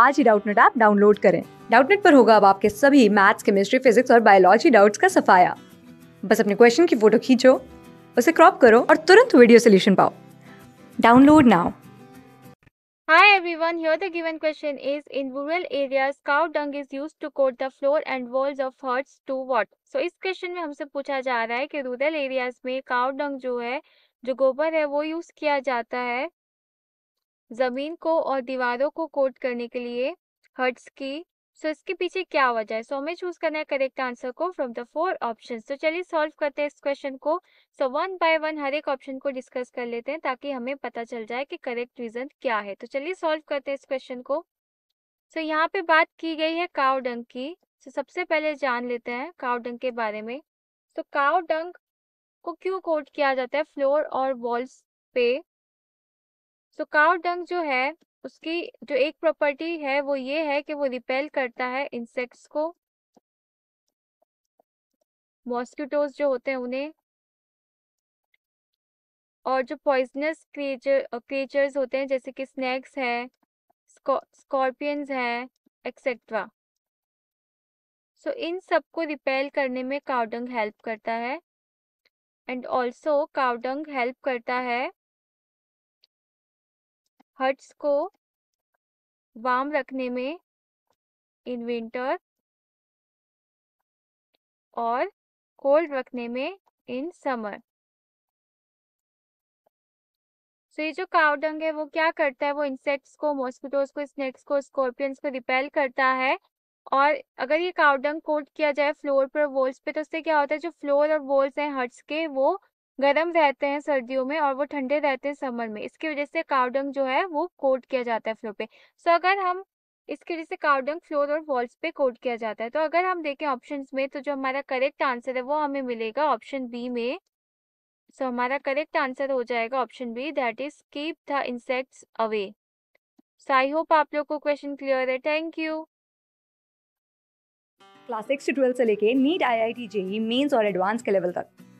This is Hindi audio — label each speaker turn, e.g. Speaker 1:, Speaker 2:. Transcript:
Speaker 1: आज ही डाउटनेट ऐप डाउनलोड करें डाउटनेट पर होगा अब आपके सभी मैथ्स केमिस्ट्री फिजिक्स और बायोलॉजी डाउट्स का सफाया बस अपने क्वेश्चन की फोटो खींचो उसे क्रॉप करो और तुरंत वीडियो सोल्यूशन पाओ download now
Speaker 2: Hi everyone, here the given question is in rural areas cow dung is used to coat the floor and walls of huts to what? So इस question में हमसे पूछा जा रहा है कि rural areas में cow dung जो है जो गोबर है वो यूज किया जाता है जमीन को और दीवारों को कोट करने के लिए हर्ट्स की सो so, इसके पीछे क्या वजह है सो हमें चूज करना है करेक्ट आंसर को फ्रॉम द फोर ऑप्शन तो चलिए सॉल्व करते हैं इस क्वेश्चन को सो वन बाय वन हर एक ऑप्शन को डिस्कस कर लेते हैं ताकि हमें पता चल जाए कि करेक्ट रीजन क्या है तो चलिए सॉल्व करते हैं इस क्वेश्चन को सो so, यहाँ पे बात की गई है काव डंग की सो so, सबसे पहले जान लेते हैं काव डंग के बारे में तो काव डंग को क्यों कोट किया जाता है फ्लोर और वॉल्स पे सो तो काउ डंग जो है उसकी जो एक प्रॉपर्टी है वो ये है कि वो रिपेल करता है इंसेक्ट्स को मॉस्किटोज जो होते हैं उन्हें और जो पॉइजनस क्रिएचर क्रिएचर्स होते हैं जैसे कि स्नैक्स है स्कॉर्पियंस है एक्सेट्रा सो so, इन सबको रिपेल करने में काउडंग हेल्प करता है एंड ऑल्सो काउडंग हेल्प करता है हट्स को वार्म रखने में इन विंटर और कोल्ड रखने में इन समर तो ये जो काउडंग है वो क्या करता है वो इंसेक्ट्स को मॉस्किटोज को स्नेक्स को स्कॉर्पियंस को रिपेल करता है और अगर ये काउडंग कोट किया जाए फ्लोर पर वॉल्स पे तो उससे क्या होता है जो फ्लोर और वॉल्स हैं हट्स के वो गर्म रहते हैं सर्दियों में और वो ठंडे रहते हैं समर में इसकी वजह से कावडंग जो है वो कोट किया जाता है फ्लोर पे सो अगर हम इसकी वजह से कावडंग फ्लोर और वॉल्स पे कोट किया जाता है तो अगर हम देखें ऑप्शन में तो जो हमारा करेक्ट आंसर है वो हमें मिलेगा ऑप्शन बी में सो so, हमारा करेक्ट आंसर हो जाएगा option B that is keep the insects away so I hope आप लोग को क्वेश्चन क्लियर है थैंक यू
Speaker 1: क्लास सिक्स से लेके NEET I I T JEE mains और एडवांस के लेवल तक